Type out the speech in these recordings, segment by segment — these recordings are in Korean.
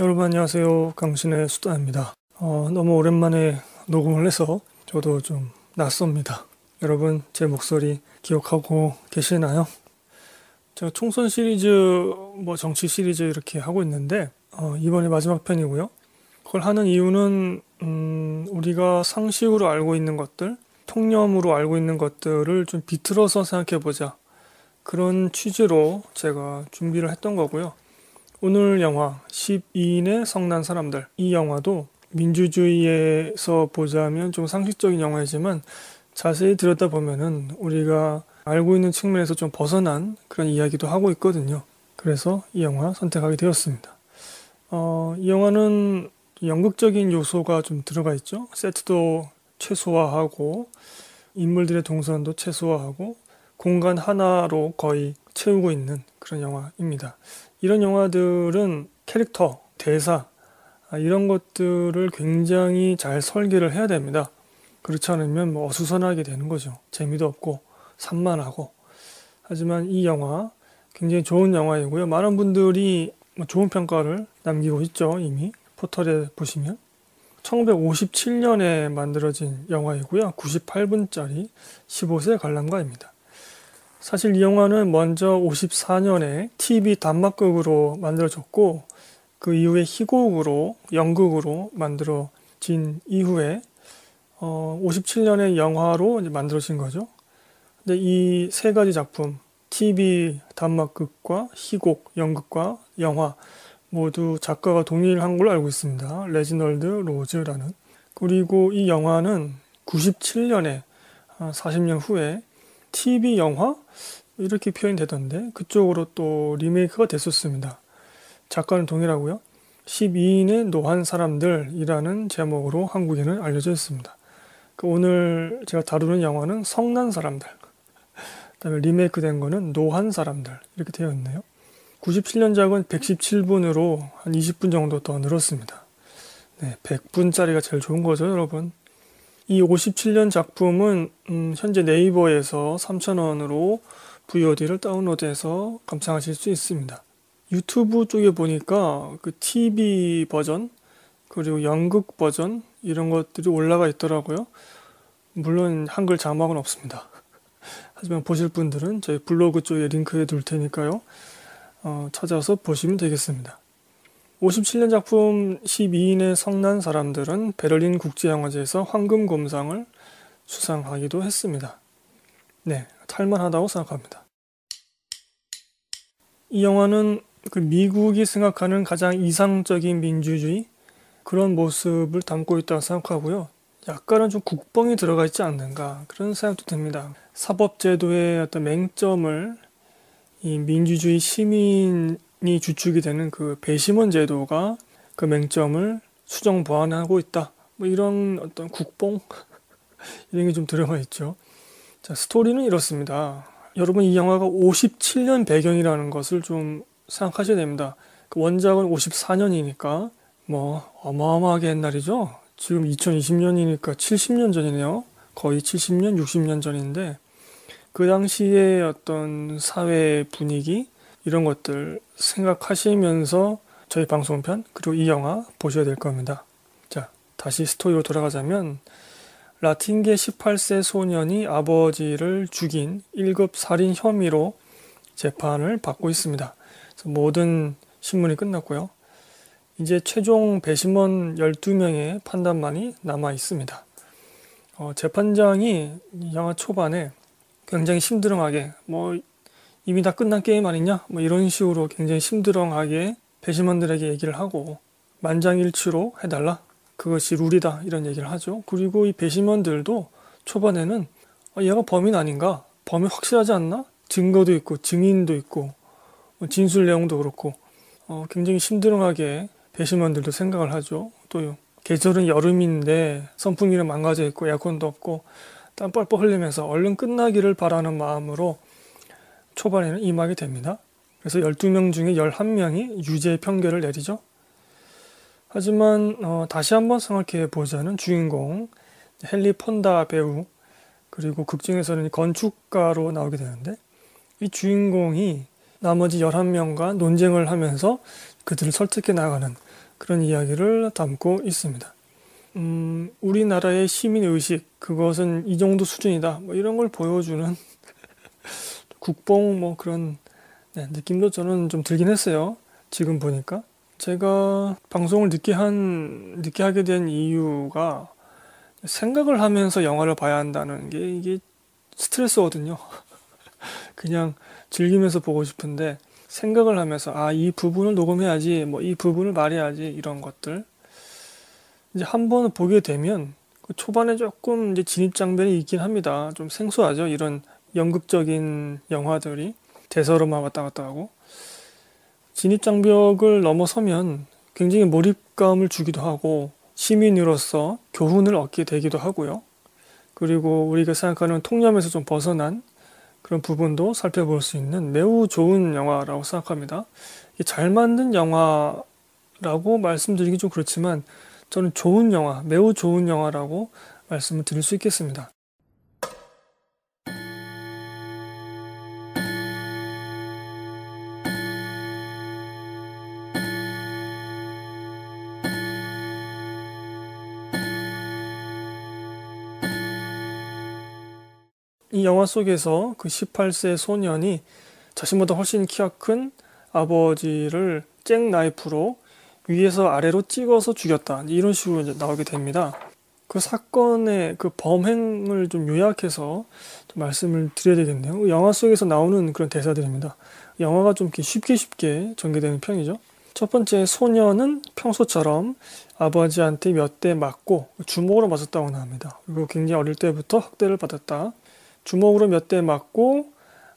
여러분 안녕하세요. 강신의 수다입니다. 어, 너무 오랜만에 녹음을 해서 저도 좀 낯섭니다. 여러분 제 목소리 기억하고 계시나요? 제가 총선 시리즈, 뭐 정치 시리즈 이렇게 하고 있는데 어, 이번이 마지막 편이고요. 그걸 하는 이유는 음, 우리가 상식으로 알고 있는 것들, 통념으로 알고 있는 것들을 좀 비틀어서 생각해 보자. 그런 취지로 제가 준비를 했던 거고요. 오늘 영화 12인의 성난 사람들 이 영화도 민주주의에서 보자면 좀 상식적인 영화이지만 자세히 들여다 보면은 우리가 알고 있는 측면에서 좀 벗어난 그런 이야기도 하고 있거든요. 그래서 이 영화 선택하게 되었습니다. 어, 이 영화는 연극적인 요소가 좀 들어가 있죠. 세트도 최소화하고 인물들의 동선도 최소화하고 공간 하나로 거의 채우고 있는 그런 영화입니다. 이런 영화들은 캐릭터, 대사, 아, 이런 것들을 굉장히 잘 설계를 해야 됩니다. 그렇지 않으면 뭐 어수선하게 되는 거죠. 재미도 없고, 산만하고. 하지만 이 영화 굉장히 좋은 영화이고요. 많은 분들이 뭐 좋은 평가를 남기고 있죠. 이미 포털에 보시면. 1957년에 만들어진 영화이고요. 98분짜리 15세 관람가입니다. 사실 이 영화는 먼저 54년에 TV 단막극으로 만들어졌고 그 이후에 희곡으로 연극으로 만들어진 이후에 어, 57년에 영화로 만들어진 거죠. 근데 이 세 가지 작품 TV 단막극과 희곡, 연극과 영화 모두 작가가 동일한 걸로 알고 있습니다. 레지널드 로즈라는. 그리고 이 영화는 97년에 40년 아, 후에 TV 영화 이렇게 표현되던데 그쪽으로 또 리메이크가 됐었습니다. 작가는 동일하고요. 12인의 노한 사람들이라는 제목으로 한국에는 알려져 있습니다. 그 오늘 제가 다루는 영화는 성난 사람들. 그다음에 리메이크된 거는 노한 사람들 이렇게 되어 있네요. 97년작은 117분으로 한 20분 정도 더 늘었습니다. 네, 100분짜리가 제일 좋은 거죠, 여러분. 이 57년 작품은 음, 현재 네이버에서 3,000원으로 VOD를 다운로드해서 감상하실 수 있습니다. 유튜브 쪽에 보니까 그 TV 버전 그리고 연극 버전 이런 것들이 올라가 있더라고요. 물론 한글 자막은 없습니다. 하지만 보실 분들은 저희 블로그 쪽에 링크해 둘 테니까요. 어, 찾아서 보시면 되겠습니다. 57년 작품 12인의 성난 사람들은 베를린 국제영화제에서 황금검상을 수상하기도 했습니다. 네, 탈만하다고 생각합니다. 이 영화는 그 미국이 생각하는 가장 이상적인 민주주의 그런 모습을 담고 있다고 생각하고요. 약간은 좀 국뽕이 들어가 있지 않는가 그런 생각도 듭니다. 사법제도의 어떤 맹점을 이 민주주의 시민이 주축이 되는 그 배심원 제도가 그 맹점을 수정 보완하고 있다. 뭐 이런 어떤 국뽕 이런 게 좀 들어가 있죠. 자, 스토리는 이렇습니다. 여러분 이 영화가 57년 배경이라는 것을 좀 생각하셔야 됩니다. 그 원작은 54년이니까 뭐 어마어마하게 옛날이죠. 지금 2020년이니까 70년 전이네요. 거의 70년, 60년 전인데 그 당시의 어떤 사회 분위기 이런 것들 생각하시면서 저희 방송편 그리고 이 영화 보셔야 될 겁니다. 자, 다시 스토리로 돌아가자면 라틴계 18세 소년이 아버지를 죽인 1급 살인 혐의로 재판을 받고 있습니다. 모든 신문이 끝났고요. 이제 최종 배심원 12명의 판단만이 남아 있습니다. 어, 재판장이 영화 초반에 굉장히 심드렁하게 뭐 이미 다 끝난 게임 아니냐 뭐 이런 식으로 굉장히 심드렁하게 배심원들에게 얘기를 하고 만장일치로 해달라 그것이 룰이다 이런 얘기를 하죠. 그리고 이 배심원들도 초반에는 어, 얘가 범인 아닌가? 범인 확실하지 않나? 증거도 있고 증인도 있고 뭐 진술 내용도 그렇고 어, 굉장히 심드렁하게 배심원들도 생각을 하죠. 또 계절은 여름인데 선풍기는 망가져 있고 에어컨도 없고 땀 뻘뻘 흘리면서 얼른 끝나기를 바라는 마음으로 초반에는 임하게 됩니다. 그래서 12명 중에 11명이 유죄 평결을 내리죠. 하지만 어, 다시 한번 생각해 보자는 주인공 헨리 폰다 배우 그리고 극중에서는 건축가로 나오게 되는데 이 주인공이 나머지 11명과 논쟁을 하면서 그들을 설득해 나가는 그런 이야기를 담고 있습니다. 음, 우리나라의 시민의식, 그것은 이 정도 수준이다. 뭐 이런 걸 보여주는 국뽕 뭐 그런 네, 느낌도 저는 좀 들긴 했어요. 지금 보니까. 제가 방송을 늦게 한 늦게 하게 된 이유가 생각을 하면서 영화를 봐야 한다는 게 이게 스트레스거든요. 그냥 즐기면서 보고 싶은데 생각을 하면서 아 이 부분을 녹음해야지 뭐 이 부분을 말해야지 이런 것들 이제 한 번 보게 되면 그 초반에 조금 이제 진입 장벽이 있긴 합니다. 좀 생소하죠 이런 연극적인 영화들이 대사로만 왔다 갔다 하고 진입장벽을 넘어서면 굉장히 몰입감을 주기도 하고 시민으로서 교훈을 얻게 되기도 하고요. 그리고 우리가 생각하는 통념에서 좀 벗어난 그런 부분도 살펴볼 수 있는 매우 좋은 영화라고 생각합니다. 잘 만든 영화라고 말씀드리기 좀 그렇지만 저는 좋은 영화, 매우 좋은 영화라고 말씀을 드릴 수 있겠습니다. 이 영화 속에서 그 18세 소년이 자신보다 훨씬 키가 큰 아버지를 잭 나이프로 위에서 아래로 찍어서 죽였다. 이런 식으로 이제 나오게 됩니다. 그 사건의 그 범행을 좀 요약해서 좀 말씀을 드려야 되겠네요. 그 영화 속에서 나오는 그런 대사들입니다. 영화가 좀 쉽게 쉽게 전개되는 편이죠. 첫 번째 소년은 평소처럼 아버지한테 몇 대 맞고 주먹으로 맞았다고 나옵니다 그리고 굉장히 어릴 때부터 학대를 받았다. 주먹으로 몇 대 맞고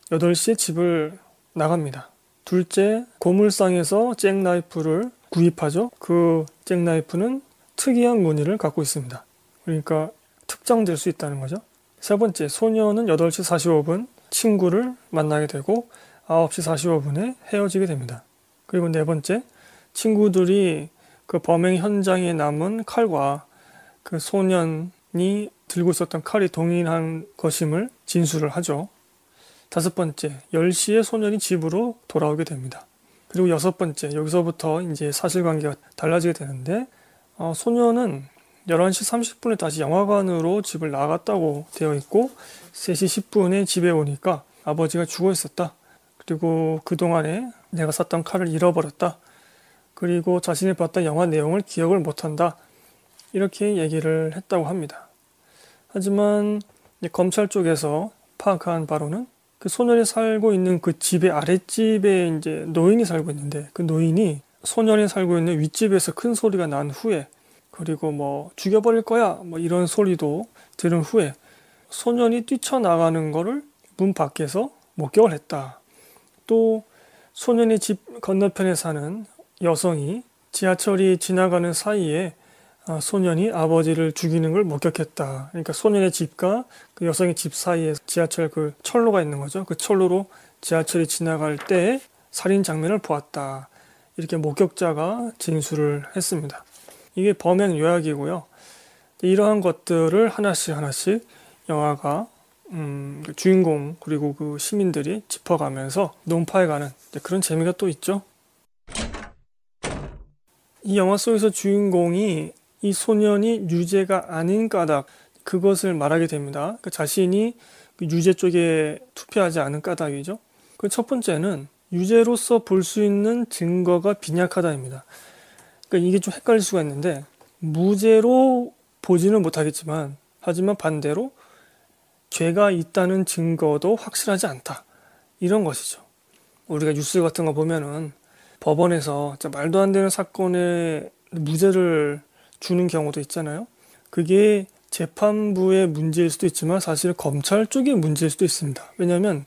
8시에 집을 나갑니다. 둘째, 고물상에서 잭나이프를 구입하죠. 그 잭나이프는 특이한 무늬를 갖고 있습니다. 그러니까 특정될 수 있다는 거죠. 세 번째, 소녀는 8시 45분 친구를 만나게 되고 9시 45분에 헤어지게 됩니다. 그리고 네 번째, 친구들이 그 범행 현장에 남은 칼과 그 소년이 들고 있었던 칼이 동일한 것임을 진술을 하죠. 다섯 번째, 10시에 소년이 집으로 돌아오게 됩니다. 그리고 여섯 번째, 여기서부터 이제 사실관계가 달라지게 되는데, 어, 소년은 11시 30분에 다시 영화관으로 집을 나갔다고 되어 있고, 3시 10분에 집에 오니까 아버지가 죽어 있었다. 그리고 그동안에 내가 샀던 칼을 잃어버렸다. 그리고 자신이 봤던 영화 내용을 기억을 못한다. 이렇게 얘기를 했다고 합니다. 하지만 검찰 쪽에서 파악한 바로는 그 소년이 살고 있는 그 집의 아랫집에 이제 노인이 살고 있는데 그 노인이 소년이 살고 있는 윗집에서 큰 소리가 난 후에 그리고 뭐 죽여버릴 거야 뭐 이런 소리도 들은 후에 소년이 뛰쳐나가는 거를 문 밖에서 목격을 했다. 또 소년의 집 건너편에 사는 여성이 지하철이 지나가는 사이에 아, 소년이 아버지를 죽이는 걸 목격했다. 그러니까 소년의 집과 그 여성의 집 사이에 지하철 그 철로가 있는 거죠. 그 철로로 지하철이 지나갈 때 살인 장면을 보았다. 이렇게 목격자가 진술을 했습니다. 이게 범행 요약이고요. 이러한 것들을 하나씩 하나씩 영화가 음, 그 주인공 그리고 그 시민들이 짚어가면서 논파해가는 그런 재미가 또 있죠. 이 영화 속에서 주인공이 이 소년이 유죄가 아닌 까닭 그것을 말하게 됩니다. 그러니까 그 자신이 유죄 쪽에 투표하지 않은 까닭이죠. 그 첫 번째는 유죄로서 볼 수 있는 증거가 빈약하다입니다. 그러니까 이게 좀 헷갈릴 수가 있는데 무죄로 보지는 못하겠지만 하지만 반대로 죄가 있다는 증거도 확실하지 않다. 이런 것이죠. 우리가 뉴스 같은 거 보면은 법원에서 말도 안 되는 사건에 무죄를 주는 경우도 있잖아요. 그게 재판부의 문제일 수도 있지만 사실 검찰 쪽의 문제일 수도 있습니다. 왜냐하면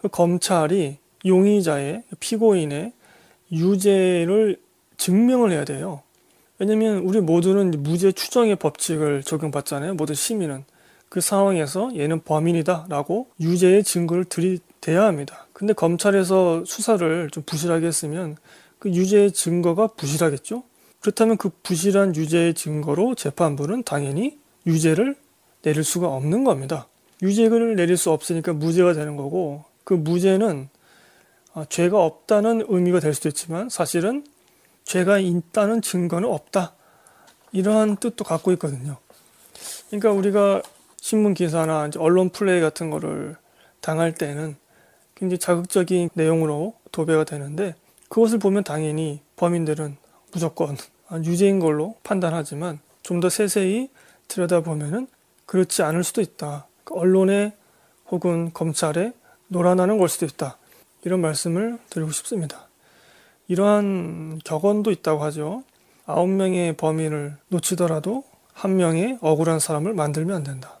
그 검찰이 용의자의 피고인의 유죄를 증명을 해야 돼요. 왜냐면 우리 모두는 무죄 추정의 법칙을 적용받잖아요. 모든 시민은 그 상황에서 얘는 범인이다라고 유죄의 증거를 들이대야 합니다. 근데 검찰에서 수사를 좀 부실하게 했으면 그 유죄의 증거가 부실하겠죠. 그렇다면 그 부실한 유죄의 증거로 재판부는 당연히 유죄를 내릴 수가 없는 겁니다. 유죄를 내릴 수 없으니까 무죄가 되는 거고 그 무죄는 어, 죄가 없다는 의미가 될 수도 있지만 사실은 죄가 있다는 증거는 없다. 이러한 뜻도 갖고 있거든요. 그러니까 우리가 신문 기사나 언론 플레이 같은 거를 당할 때는 굉장히 자극적인 내용으로 도배가 되는데 그것을 보면 당연히 범인들은 무조건 아, 유죄인 걸로 판단하지만 좀 더 세세히 들여다보면은 그렇지 않을 수도 있다. 그러니까 언론에 혹은 검찰에 놀아나는 걸 수도 있다. 이런 말씀을 드리고 싶습니다. 이러한 격언도 있다고 하죠. 아홉 명의 범인을 놓치더라도 한 명의 억울한 사람을 만들면 안 된다.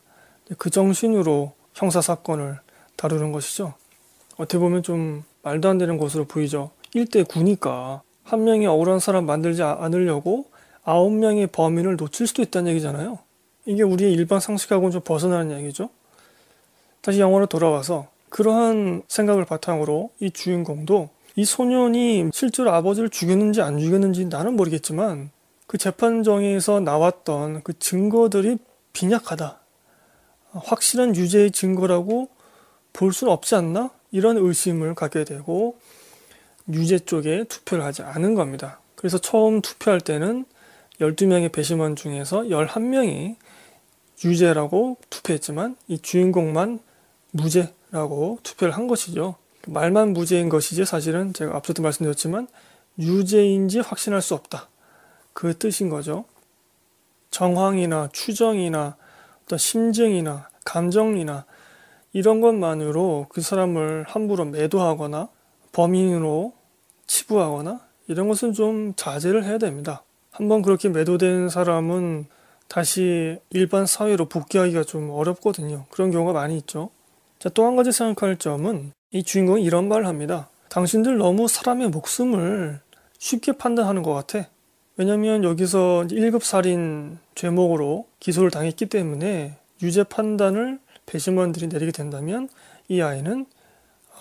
그 정신으로 형사 사건을 다루는 것이죠. 어떻게 보면 좀 말도 안 되는 것으로 보이죠. 1대 9니까 한 명이 억울한 사람 만들지 아, 않으려고 아홉 명의 범인을 놓칠 수도 있다는 얘기잖아요. 이게 우리의 일반 상식하고는 좀 벗어나는 얘기죠. 다시 영화로 돌아와서 그러한 생각을 바탕으로 이 주인공도 이 소년이 실제로 아버지를 죽였는지 안 죽였는지 나는 모르겠지만 그 재판정에서 나왔던 그 증거들이 빈약하다. 확실한 유죄의 증거라고 볼 수는 없지 않나? 이런 의심을 갖게 되고 유죄 쪽에 투표를 하지 않은 겁니다. 그래서 처음 투표할 때는 12명의 배심원 중에서 11명이 유죄라고 투표했지만 이 주인공만 무죄라고 투표를 한 것이죠. 말만 무죄인 것이지 사실은 제가 앞서도 말씀드렸지만 유죄인지 확신할 수 없다. 그 뜻인 거죠. 정황이나 추정이나 어떤 심증이나 감정이나 이런 것만으로 그 사람을 함부로 매도하거나 범인으로 치부하거나 이런 것은 좀 자제를 해야 됩니다. 한번 그렇게 매도된 사람은 다시 일반 사회로 복귀하기가 좀 어렵거든요. 그런 경우가 많이 있죠. 자, 또 한 가지 생각할 점은 이 주인공이 이런 말을 합니다. 당신들 너무 사람의 목숨을 쉽게 판단하는 것 같아. 왜냐면 여기서 1급 살인 죄목으로 기소를 당했기 때문에 유죄 판단을 배심원들이 내리게 된다면 이 아이는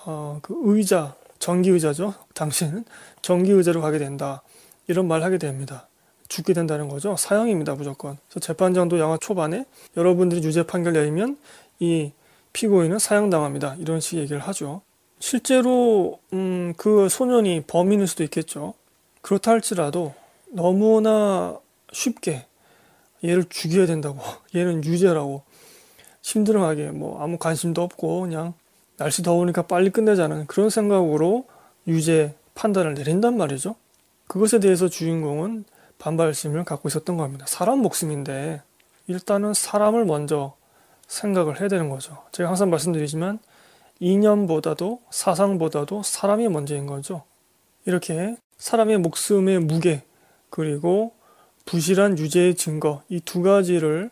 어, 그 의자 정기의자죠 당신은 정기의자로 가게 된다. 이런 말을 하게 됩니다. 죽게 된다는 거죠. 사형입니다, 무조건. 그래서 재판장도 영화 초반에 여러분들이 유죄 판결 내리면 이 피고인은 사형당합니다. 이런 식의 얘기를 하죠. 실제로 음, 그 소년이 범인일 수도 있겠죠. 그렇다 할지라도 너무나 쉽게 얘를 죽여야 된다고 얘는 유죄라고 심드렁하게 뭐 아무 관심도 없고 그냥 날씨 더우니까 빨리 끝내자는 그런 생각으로 유죄 판단을 내린단 말이죠. 그것에 대해서 주인공은 반발심을 갖고 있었던 겁니다. 사람 목숨인데 일단은 사람을 먼저 생각을 해야 되는 거죠. 제가 항상 말씀드리지만 이념보다도 사상보다도 사람이 먼저인 거죠. 이렇게 사람의 목숨의 무게 그리고 부실한 유죄의 증거 이 두 가지를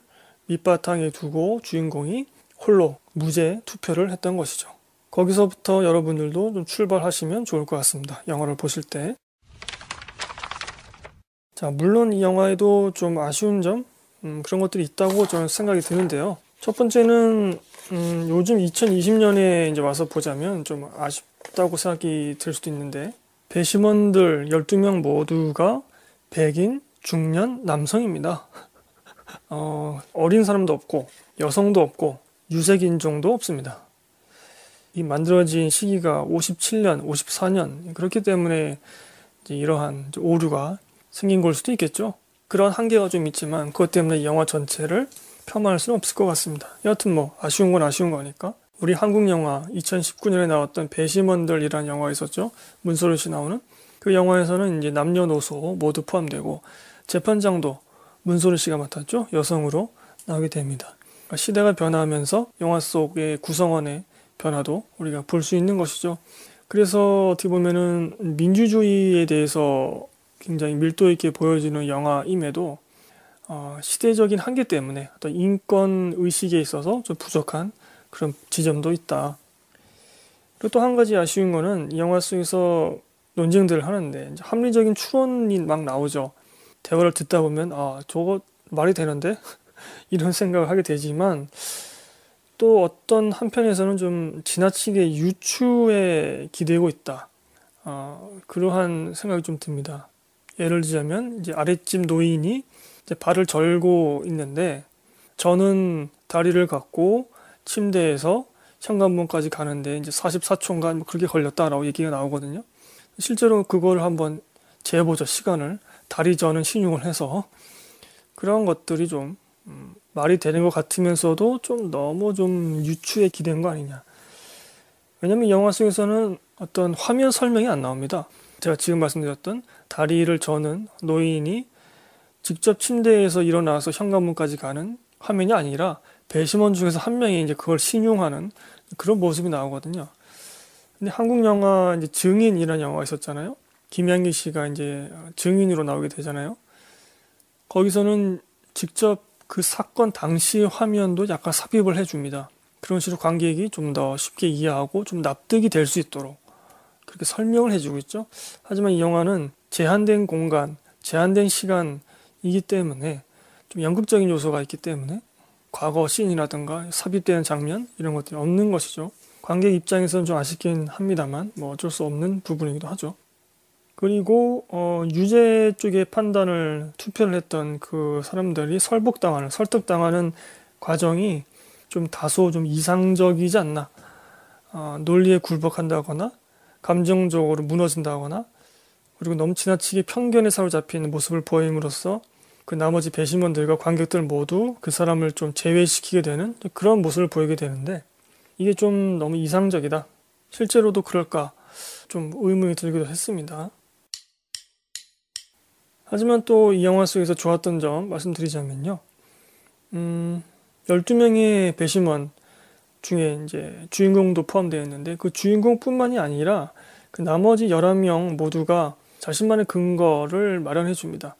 밑바탕에 두고 주인공이 홀로 무죄 투표를 했던 것이죠. 거기서부터 여러분들도 좀 출발하시면 좋을 것 같습니다. 영화를 보실 때. 자, 물론 이 영화에도 좀 아쉬운 점, 음, 그런 것들이 있다고 저는 생각이 드는데요. 첫 번째는, 음, 요즘 2020년에 이제 와서 보자면 좀 아쉽다고 생각이 들 수도 있는데, 배심원들 12명 모두가 백인 중년 남성입니다. 어, 어린 사람도 없고, 여성도 없고, 유색인종도 없습니다. 이 만들어진 시기가 57년, 54년 그렇기 때문에 이러한 오류가 생긴 걸 수도 있겠죠. 그런 한계가 좀 있지만 그것 때문에 영화 전체를 폄하할 수는 없을 것 같습니다. 여하튼 뭐 아쉬운 건 아쉬운 거니까 우리 한국 영화 2019년에 나왔던 배심원들이라는 영화 있었죠. 문소를 씨 나오는 그 영화에서는 이제 남녀노소 모두 포함되고 재판장도 문소를 씨가 맡았죠. 여성으로 나오게 됩니다. 그러니까 시대가 변화하면서 영화 속의 구성원의 변화도 우리가 볼 수 있는 것이죠. 그래서 어떻게 보면은 민주주의에 대해서 굉장히 밀도 있게 보여지는 영화임에도 어, 시대적인 한계 때문에 어떤 인권 의식에 있어서 좀 부족한 그런 지점도 있다. 그리고 또 한 가지 아쉬운 거는 이 영화 속에서 논쟁들을 하는데 합리적인 추론이 막 나오죠. 대화를 듣다 보면 아 저거 말이 되는데 이런 생각을 하게 되지만 또 어떤 한편에서는 좀 지나치게 유추에 기대고 있다. 어, 그러한 생각이 좀 듭니다. 예를 들자면 이제 아랫집 노인이 이제 발을 절고 있는데 저는 다리를 갖고 침대에서 현관문까지 가는데 이제 4 4초간 뭐 그렇게 걸렸다라고 얘기가 나오거든요. 실제로 그걸 한번 재보죠 시간을 다리 저는 신용을 해서 그런 것들이 좀 음, 말이 되는 것 같으면서도 좀 너무 좀 유추에 기댄 거 아니냐. 왜냐면 영화 속에서는 어떤 화면 설명이 안 나옵니다. 제가 지금 말씀드렸던 다리를 저는 노인이 직접 침대에서 일어나서 현관문까지 가는 화면이 아니라 배심원 중에서 한 명이 이제 그걸 신용하는 그런 모습이 나오거든요. 근데 한국 영화 이제 증인이라는 영화가 있었잖아요. 김양기 씨가 이제 증인으로 나오게 되잖아요. 거기서는 직접 그 사건 당시 화면도 약간 삽입을 해줍니다. 그런 식으로 관객이 좀 더 쉽게 이해하고 좀 납득이 될 수 있도록 그렇게 설명을 해주고 있죠. 하지만 이 영화는 제한된 공간, 제한된 시간이기 때문에 좀 연극적인 요소가 있기 때문에 과거 씬이라든가 삽입되는 장면 이런 것들이 없는 것이죠. 관객 입장에서는 좀 아쉽긴 합니다만 뭐 어쩔 수 없는 부분이기도 하죠. 그리고 어, 유죄 쪽의 판단을 투표를 했던 그 사람들이 설복당하는 설득당하는 과정이 좀 다소 좀 이상적이지 않나 어, 논리에 굴복한다거나 감정적으로 무너진다거나 그리고 너무 지나치게 편견에 사로잡힌 모습을 보임으로써 그 나머지 배심원들과 관객들 모두 그 사람을 좀 제외시키게 되는 그런 모습을 보이게 되는데 이게 좀 너무 이상적이다 실제로도 그럴까 좀 의문이 들기도 했습니다. 하지만 또 이 영화 속에서 좋았던 점 말씀드리자면요. 음, 12명의 배심원 중에 이제 주인공도 포함되어 있는데 그 주인공뿐만이 아니라 그 나머지 11명 모두가 자신만의 근거를 마련해 줍니다.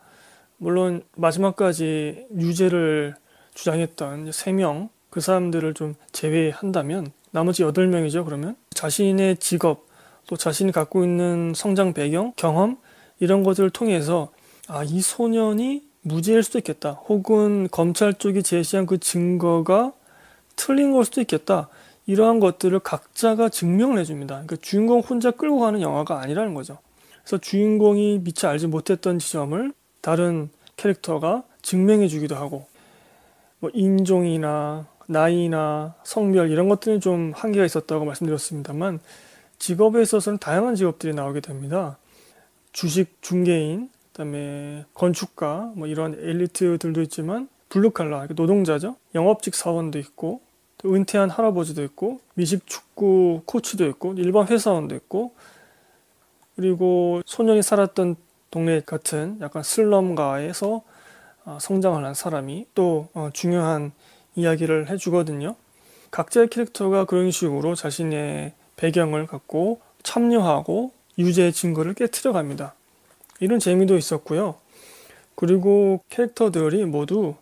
물론 마지막까지 유죄를 주장했던 3명 그 사람들을 좀 제외한다면 나머지 8명이죠. 그러면 자신의 직업 또 자신이 갖고 있는 성장 배경, 경험 이런 것들을 통해서 아, 이 소년이 무죄일 수도 있겠다. 혹은 검찰 쪽이 제시한 그 증거가 틀린 걸 수도 있겠다. 이러한 것들을 각자가 증명을 해줍니다. 그러니까 주인공 혼자 끌고 가는 영화가 아니라는 거죠. 그래서 주인공이 미처 알지 못했던 지점을 다른 캐릭터가 증명해 주기도 하고, 뭐 인종이나 나이나 성별 이런 것들이좀 한계가 있었다고 말씀드렸습니다만, 직업에 있어서는 다양한 직업들이 나오게 됩니다. 주식 중개인, 그다음에 건축가 뭐 이런 엘리트들도 있지만 블루칼라 노동자죠. 영업직 사원도 있고 은퇴한 할아버지도 있고 미식 축구 코치도 있고 일반 회사원도 있고 그리고 소년이 살았던 동네 같은 약간 슬럼가에서 어, 성장을 한 사람이 또 어, 중요한 이야기를 해주거든요. 각자의 캐릭터가 그런 식으로 자신의 배경을 갖고 참여하고 유죄의 증거를 깨트려 갑니다. 이런 재미도 있었고요. 그리고 캐릭터들이 모두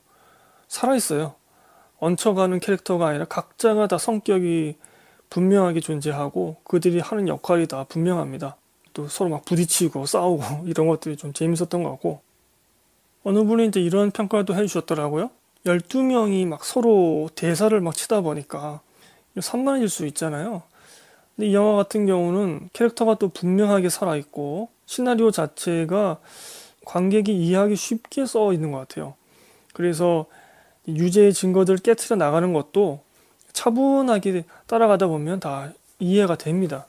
살아있어요. 얹혀가는 캐릭터가 아니라 각자가 다 성격이 분명하게 존재하고 그들이 하는 역할이 다 분명합니다. 또 서로 막 부딪히고 싸우고 이런 것들이 좀 재밌었던 것 같고 어느 분이 이제 이런 평가도 해주셨더라고요. 12명이 막 서로 대사를 막 치다 보니까 산만해질 수 있잖아요. 근데 이 영화 같은 경우는 캐릭터가 또 분명하게 살아있고 시나리오 자체가 관객이 이해하기 쉽게 써 있는 것 같아요. 그래서 유죄의 증거들을 깨트려 나가는 것도 차분하게 따라가다 보면 다 이해가 됩니다.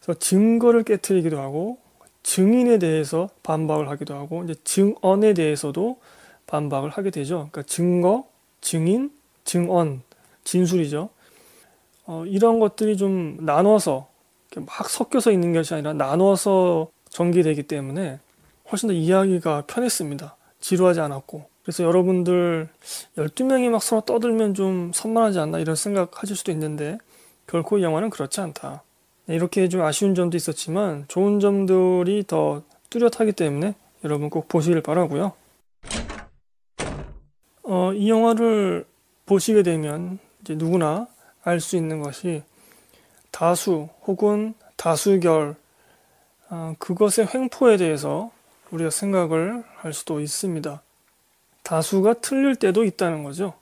그래서 증거를 깨트리기도 하고 증인에 대해서 반박을 하기도 하고 이제 증언에 대해서도 반박을 하게 되죠. 그러니까 증거, 증인, 증언, 진술이죠. 어, 이런 것들이 좀 나눠서 막 섞여서 있는 것이 아니라 나눠서 전개되기 때문에 훨씬 더 이야기가 편했습니다. 지루하지 않았고. 그래서 여러분들 12명이 막 서로 떠들면 좀 선만하지 않나 이런 생각 하실 수도 있는데 결코 이 영화는 그렇지 않다. 네, 이렇게 좀 아쉬운 점도 있었지만 좋은 점들이 더 뚜렷하기 때문에 여러분 꼭 보시길 바라고요. 어, 이 영화를 보시게 되면 이제 누구나 알 수 있는 것이 다수 혹은 다수결 어, 그것의 횡포에 대해서 우리가 생각을 할 수도 있습니다. 다수가 틀릴 때도 있다는 거죠.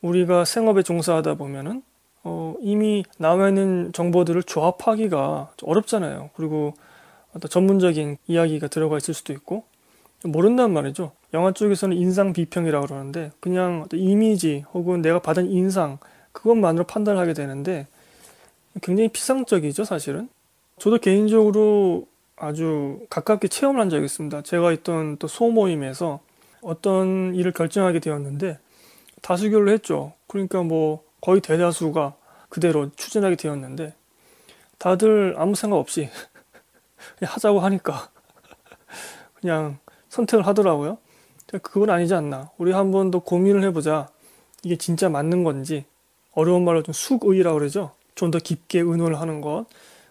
우리가 생업에 종사하다 보면은 어, 이미 나와 있는 정보들을 조합하기가 어렵잖아요. 그리고 어떤 전문적인 이야기가 들어가 있을 수도 있고 모른단 말이죠. 영화 쪽에서는 인상 비평이라고 그러는데 그냥 이미지 혹은 내가 받은 인상 그것만으로 판단하게 되는데 굉장히 피상적이죠, 사실은. 저도 개인적으로 아주 가깝게 체험을 한 적이 있습니다. 제가 있던 또 소모임에서 어떤 일을 결정하게 되었는데 다수결로 했죠. 그러니까 뭐 거의 대다수가 그대로 추진하게 되었는데 다들 아무 생각 없이 하자고 하니까 그냥 선택을 하더라고요. 그건 아니지 않나. 우리 한 번 더 고민을 해보자. 이게 진짜 맞는 건지 어려운 말로 좀 숙의라고 그러죠. 좀 더 깊게 의논을 하는 것.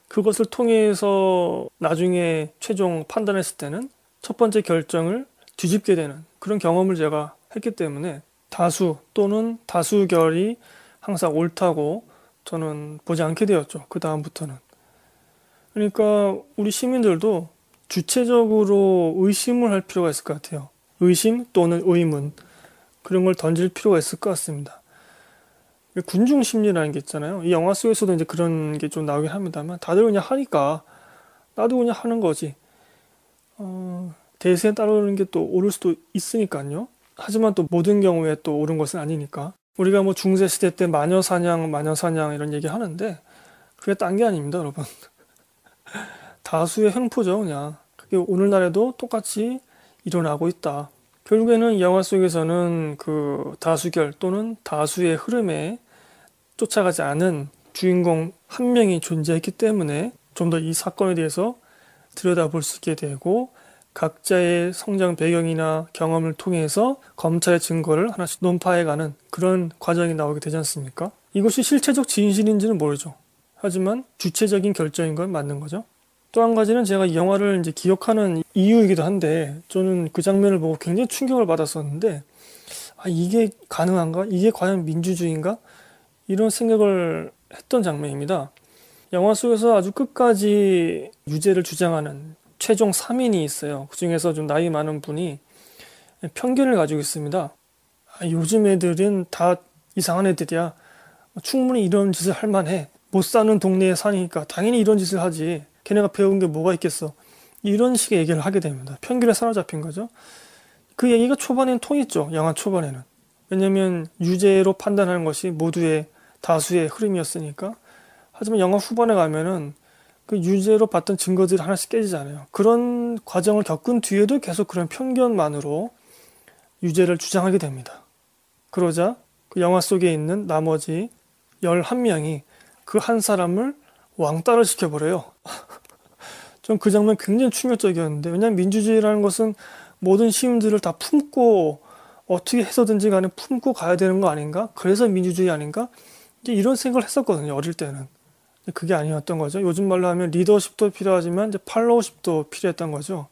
그것을 통해서 나중에 최종 판단했을 때는 첫 번째 결정을 뒤집게 되는 그런 경험을 제가 했기 때문에 다수 또는 다수결이 항상 옳다고 저는 보지 않게 되었죠. 그 다음부터는. 그러니까 우리 시민들도 주체적으로 의심을 할 필요가 있을 것 같아요. 의심 또는 의문 그런 걸 던질 필요가 있을 것 같습니다. 군중 심리라는 게 있잖아요. 이 영화 속에서도 이제 그런 게 좀 나오긴 합니다만 다들 그냥 하니까 나도 그냥 하는 거지. 어, 대세에 따르는 게 또 오를 수도 있으니까요. 하지만 또 모든 경우에 또 오른 것은 아니니까. 우리가 뭐 중세 시대 때 마녀 사냥, 마녀 사냥 이런 얘기 하는데 그게 딴 게 아닙니다, 여러분. 다수의 횡포죠, 그냥. 그게 오늘날에도 똑같이 일어나고 있다. 결국에는 영화 속에서는 그 다수결 또는 다수의 흐름에 쫓아가지 않은 주인공 한 명이 존재했기 때문에 좀 더 이 사건에 대해서 들여다볼 수 있게 되고 각자의 성장 배경이나 경험을 통해서 검찰의 증거를 하나씩 논파해가는 그런 과정이 나오게 되지 않습니까? 이것이 실체적 진실인지는 모르죠. 하지만 주체적인 결정인 건 맞는 거죠. 또한 가지는 제가 이 영화를 이제 기억하는 이유이기도 한데 저는 그 장면을 보고 굉장히 충격을 받았었는데 아, 이게 가능한가? 이게 과연 민주주의인가? 이런 생각을 했던 장면입니다. 영화 속에서 아주 끝까지 유죄를 주장하는 최종 3인이 있어요. 그 중에서 좀 나이 많은 분이 편견을 가지고 있습니다. 아, 요즘 애들은 다 이상한 애들이야. 충분히 이런 짓을 할 만해. 못 사는 동네에 사니까 당연히 이런 짓을 하지. 걔네가 배운 게 뭐가 있겠어. 이런 식의 얘기를 하게 됩니다. 편견에 사로잡힌 거죠. 그 얘기가 초반엔 통했죠. 영화 초반에는. 왜냐면 유죄로 판단하는 것이 모두의 다수의 흐름이었으니까. 하지만 영화 후반에 가면은 그 유죄로 봤던 증거들이 하나씩 깨지잖아요. 그런 과정을 겪은 뒤에도 계속 그런 편견만으로 유죄를 주장하게 됩니다. 그러자 그 영화 속에 있는 나머지 11명이 그 한 사람을 왕따를 시켜버려요. 전 그 장면 굉장히 충격적이었는데 왜냐하면 민주주의라는 것은 모든 시민들을 다 품고 어떻게 해서든지 간에 품고 가야 되는 거 아닌가? 그래서 민주주의 아닌가? 이제 이런 생각을 했었거든요. 어릴 때는. 그게 아니었던 거죠. 요즘 말로 하면 리더십도 필요하지만 이제 팔로우십도 필요했던 거죠.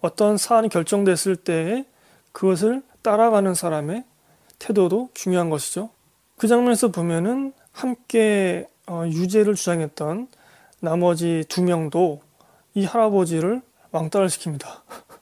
어떤 사안이 결정됐을 때 그것을 따라가는 사람의 태도도 중요한 것이죠. 그 장면에서 보면은 함께 어, 유죄를 주장했던 나머지 두 명도 이 할아버지를 왕따를 시킵니다.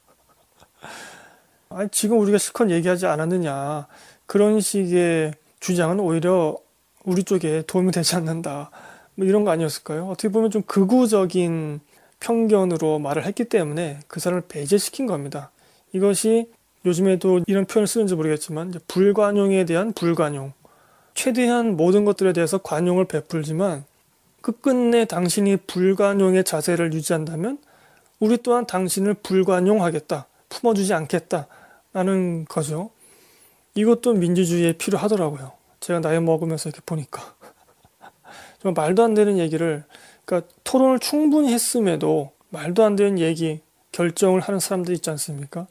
아니, 지금 우리가 실컷 얘기하지 않았느냐. 그런 식의 주장은 오히려 우리 쪽에 도움이 되지 않는다. 뭐 이런 거 아니었을까요? 어떻게 보면 좀 극우적인 편견으로 말을 했기 때문에 그 사람을 배제시킨 겁니다. 이것이 요즘에도 이런 표현을 쓰는지 모르겠지만 불관용에 대한 불관용, 최대한 모든 것들에 대해서 관용을 베풀지만 끝끝내 그 당신이 불관용의 자세를 유지한다면 우리 또한 당신을 불관용하겠다, 품어주지 않겠다 라는 거죠. 이것도 민주주의에 필요하더라고요. 제가 나이 먹으면서 이렇게 보니까. 정말 말도 안 되는 얘기를, 그러니까 토론을 충분히 했음에도 말도 안 되는 얘기, 결정을 하는 사람들 이 있지 않습니까?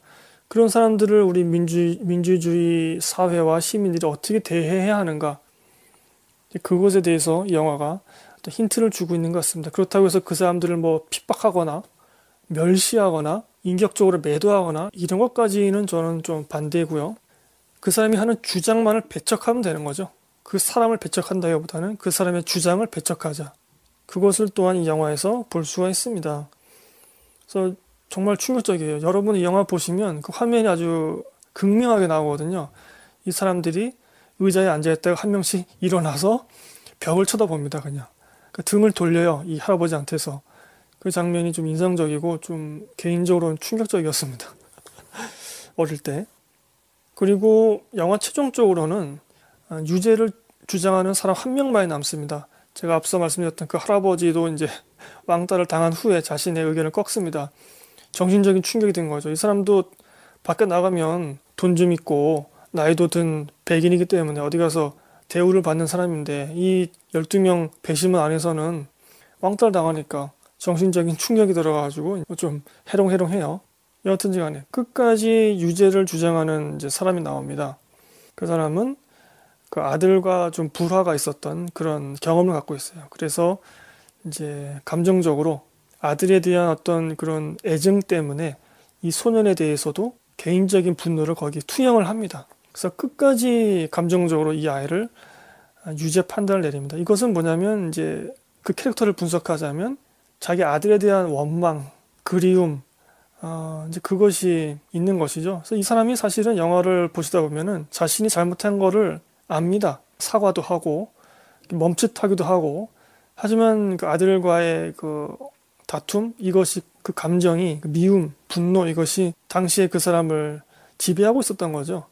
그런 사람들을 우리 민주, 민주주의 사회와 시민들이 어떻게 대해야 하는가. 그것에 대해서 영화가 힌트를 주고 있는 것 같습니다. 그렇다고 해서 그 사람들을 뭐 핍박하거나 멸시하거나 인격적으로 매도하거나 이런 것까지는 저는 좀 반대고요. 그 사람이 하는 주장만을 배척하면 되는 거죠. 그 사람을 배척한다기보다는 그 사람의 주장을 배척하자. 그것을 또한 이 영화에서 볼 수가 있습니다. 그래서 정말 충격적이에요. 여러분이 영화 보시면 그 화면이 아주 극명하게 나오거든요. 이 사람들이 의자에 앉아있다가 한 명씩 일어나서 벽을 쳐다봅니다, 그냥. 그러 그러니까 등을 돌려요, 이 할아버지한테서. 그 장면이 좀 인상적이고 좀 개인적으로는 충격적이었습니다. 어릴 때. 그리고 영화 최종적으로는 어, 유죄를 주장하는 사람 한 명만이 남습니다. 제가 앞서 말씀드렸던 그 할아버지도 이제 왕따를 당한 후에 자신의 의견을 꺾습니다. 정신적인 충격이 된 거죠. 이 사람도 밖에 나가면 돈 좀 있고 나이도 든 백인이기 때문에 어디 가서 대우를 받는 사람인데 이 12명 배심원 안에서는 왕따를 당하니까 정신적인 충격이 들어가지고 가좀 해롱해롱해요. 여하튼 간에 끝까지 유죄를 주장하는 이제 사람이 나옵니다. 그 사람은 그 아들과 좀 불화가 있었던 그런 경험을 갖고 있어요. 그래서 이제 감정적으로 아들에 대한 어떤 그런 애증 때문에 이 소년에 대해서도 개인적인 분노를 거기 투영을 합니다. 그래서 끝까지 감정적으로 이 아이를 유죄 판단을 내립니다. 이것은 뭐냐면 이제 그 캐릭터를 분석하자면 자기 아들에 대한 원망, 그리움, 어, 이제 그것이 있는 것이죠. 그래서 이 사람이 사실은 영화를 보시다 보면은 자신이 잘못한 거를 압니다. 사과도 하고 멈칫하기도 하고 하지만 그 아들과의 그 다툼 이것이 그 감정이 그 미움, 분노 이것이 당시에 그 사람을 지배하고 있었던 거죠.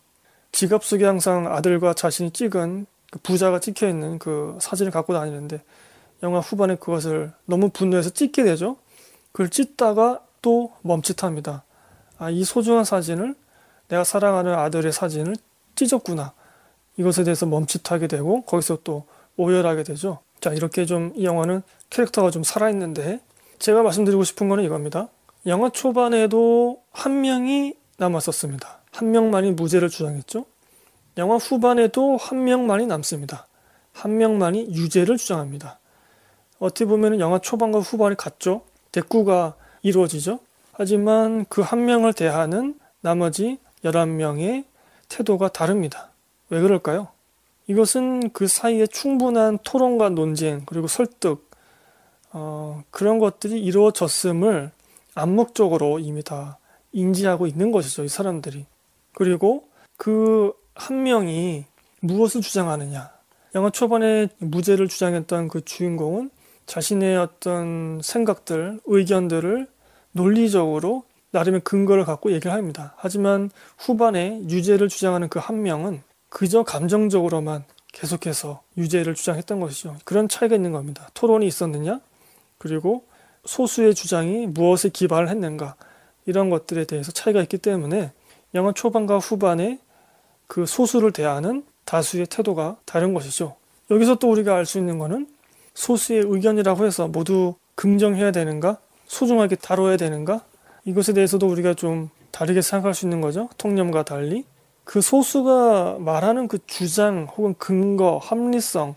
지갑 속에 항상 아들과 자신이 찍은 그 부자가 찍혀 있는 그 사진을 갖고 다니는데 영화 후반에 그것을 너무 분노해서 찍게 되죠. 그걸 찍다가 또 멈칫합니다. 아, 이 소중한 사진을 내가 사랑하는 아들의 사진을 찢었구나. 이것에 대해서 멈칫하게 되고 거기서 또 오열하게 되죠. 자, 이렇게 좀 이 영화는 캐릭터가 좀 살아있는데 제가 말씀드리고 싶은 거는 이겁니다. 영화 초반에도 한 명이 남았었습니다. 한 명만이 무죄를 주장했죠. 영화 후반에도 한 명만이 남습니다. 한 명만이 유죄를 주장합니다. 어떻게 보면 영화 초반과 후반이 같죠. 대꾸가 이루어지죠. 하지만 그 한 명을 대하는 나머지 11명의 태도가 다릅니다. 왜 그럴까요? 이것은 그 사이에 충분한 토론과 논쟁, 그리고 설득, 어, 그런 것들이 이루어졌음을 암묵적으로 이미 다 인지하고 있는 것이죠, 이 사람들이. 그리고 그 한 명이 무엇을 주장하느냐. 영화 초반에 무죄를 주장했던 그 주인공은 자신의 어떤 생각들, 의견들을 논리적으로 나름의 근거를 갖고 얘기를 합니다. 하지만 후반에 유죄를 주장하는 그 한 명은 그저 감정적으로만 계속해서 유죄를 주장했던 것이죠. 그런 차이가 있는 겁니다. 토론이 있었느냐? 그리고 소수의 주장이 무엇에 기반을 했는가 이런 것들에 대해서 차이가 있기 때문에 영화 초반과 후반에 그 소수를 대하는 다수의 태도가 다른 것이죠. 여기서 또 우리가 알 수 있는 것은 소수의 의견이라고 해서 모두 긍정해야 되는가 소중하게 다뤄야 되는가 이것에 대해서도 우리가 좀 다르게 생각할 수 있는 거죠. 통념과 달리 그 소수가 말하는 그 주장 혹은 근거, 합리성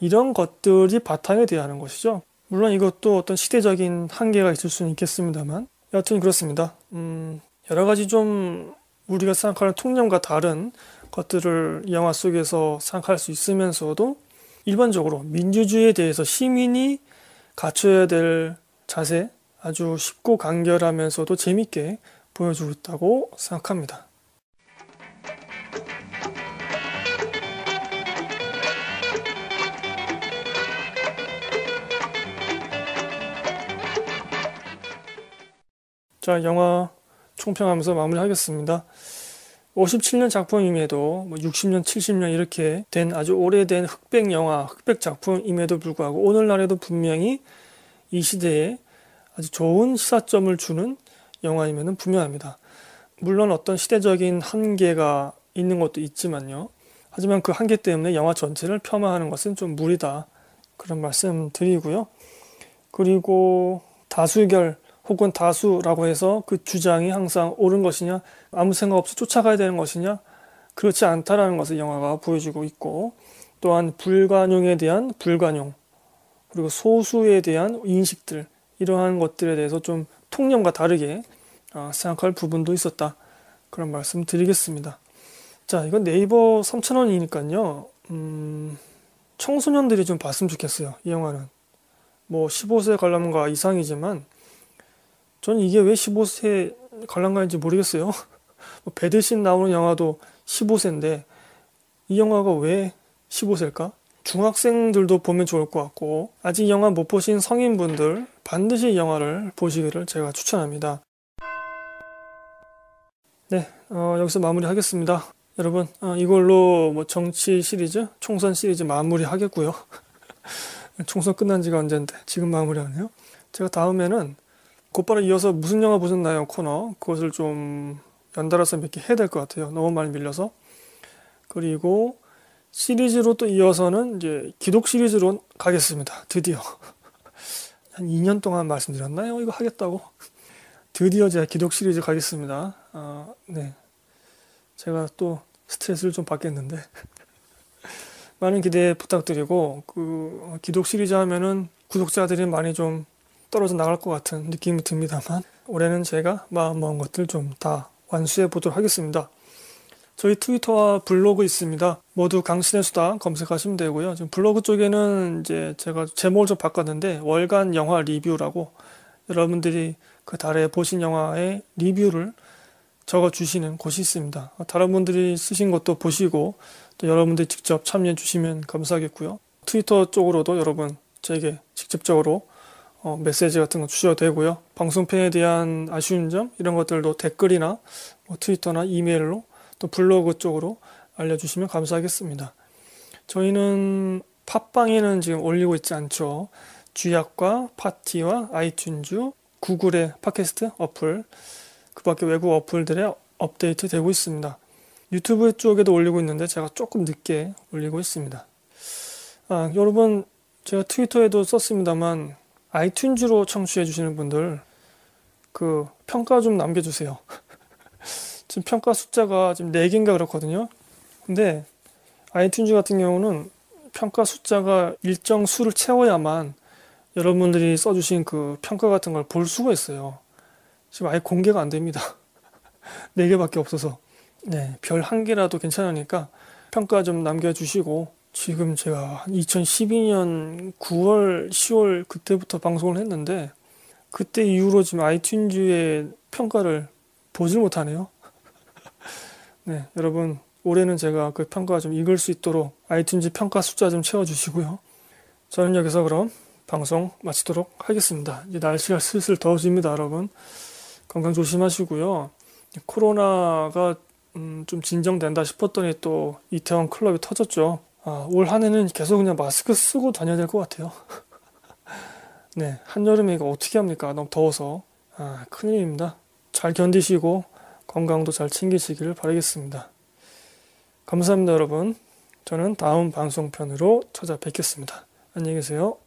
이런 것들이 바탕에 대하는 것이죠. 물론 이것도 어떤 시대적인 한계가 있을 수는 있겠습니다만 여튼 하 그렇습니다. 음, 여러 가지 좀 우리가 생각하는 통념과 다른 것들을 영화 속에서 생각할 수 있으면서도 일반적으로 민주주의에 대해서 시민이 갖춰야 될 자세 아주 쉽고 간결하면서도 재밌게 보여주고 있다고 생각합니다. 자, 영화 총평하면서 마무리하겠습니다. 57년 작품임에도 60년, 뭐 70년 이렇게 된 아주 오래된 흑백 영화, 흑백 작품임에도 불구하고 오늘날에도 분명히 이 시대에 아주 좋은 시사점을 주는 영화임에는 분명합니다. 물론 어떤 시대적인 한계가 있는 것도 있지만요. 하지만 그 한계 때문에 영화 전체를 폄하하는 것은 좀 무리다. 그런 말씀 드리고요. 그리고 다수결 혹은 다수라고 해서 그 주장이 항상 옳은 것이냐 아무 생각 없이 쫓아가야 되는 것이냐 그렇지 않다라는 것을 영화가 보여주고 있고 또한 불관용에 대한 불관용 그리고 소수에 대한 인식들 이러한 것들에 대해서 좀 통념과 다르게 아, 생각할 부분도 있었다 그런 말씀 드리겠습니다 자 이건 네이버 3,000원이니까요 음, 청소년들이 좀 봤으면 좋겠어요 이 영화는 뭐 15세 관람가 이상이지만 저는 이게 왜 15세 관람가인지 모르겠어요. 뭐 배드신 나오는 영화도 15세인데 이 영화가 왜 15세일까? 중학생들도 보면 좋을 것 같고 아직 영화 못 보신 성인분들 반드시 영화를 보시기를 제가 추천합니다. 네, 어, 여기서 마무리하겠습니다. 여러분 어, 이걸로 뭐 정치 시리즈, 총선 시리즈 마무리하겠고요. 총선 끝난 지가 언젠데 지금 마무리하네요. 제가 다음에는 곧바로 이어서 무슨 영화 보셨나요 코너 그것을 좀 연달아서 몇 개 해야 될 것 같아요. 너무 많이 밀려서 그리고 시리즈로 또 이어서는 이제 기독 시리즈로 가겠습니다. 드디어 한 2년 동안 말씀드렸나요? 이거 하겠다고 드디어 제가 기독 시리즈 가겠습니다. 아, 네, 제가 또 스트레스를 좀 받겠는데 많은 기대 부탁드리고 그 기독 시리즈 하면은 구독자들이 많이 좀 떨어져 나갈 것 같은 느낌이 듭니다만 올해는 제가 마음먹은 것들 좀 다 완수해 보도록 하겠습니다. 저희 트위터와 블로그 있습니다. 모두 강신의 수다 검색하시면 되고요. 지금 블로그 쪽에는 이제 제가 제목을 좀 바꿨는데 월간 영화 리뷰라고 여러분들이 그 달에 보신 영화의 리뷰를 적어 주시는 곳이 있습니다. 다른 분들이 쓰신 것도 보시고 또 여러분들이 직접 참여해 주시면 감사하겠고요. 트위터 쪽으로도 여러분 저에게 직접적으로 어, 메시지 같은 거 주셔도 되고요. 방송편에 대한 아쉬운 점 이런 것들도 댓글이나 뭐 트위터나 이메일로 또 블로그 쪽으로 알려주시면 감사하겠습니다. 저희는 팟빵에는 지금 올리고 있지 않죠. 주약과 파티와 아이튠즈, 구글의 팟캐스트 어플, 그 밖에 외국 어플들의 업데이트 되고 있습니다. 유튜브 쪽에도 올리고 있는데 제가 조금 늦게 올리고 있습니다. 아, 여러분, 제가 트위터에도 썼습니다만 아이튠즈로 청취해 주시는 분들 그 평가 좀 남겨주세요. 지금 평가 숫자가 지금 4개인가 그렇거든요. 근데 아이튠즈 같은 경우는 평가 숫자가 일정 수를 채워야만 여러분들이 써주신 그 평가 같은 걸 볼 수가 있어요. 지금 아예 공개가 안 됩니다. 4개밖에 없어서. 네, 별 한 개라도 괜찮으니까 평가 좀 남겨주시고 지금 제가 2012년 9월, 10월 그때부터 방송을 했는데 그때 이후로 지금 아이튠즈의 평가를 보질 못하네요. 네, 여러분 올해는 제가 그 평가 좀 이길 수 있도록 아이튠즈 평가 숫자 좀 채워주시고요. 저는 여기서 그럼 방송 마치도록 하겠습니다. 이제 날씨가 슬슬 더워집니다, 여러분. 건강 조심하시고요. 코로나가 음, 좀 진정된다 싶었더니 또 이태원 클럽이 터졌죠. 아, 올 한해는 계속 그냥 마스크 쓰고 다녀야 될 것 같아요. 네, 한여름에 이거 어떻게 합니까? 너무 더워서. 아, 큰일입니다. 잘 견디시고 건강도 잘 챙기시기를 바라겠습니다. 감사합니다, 여러분. 저는 다음 방송편으로 찾아뵙겠습니다. 안녕히 계세요.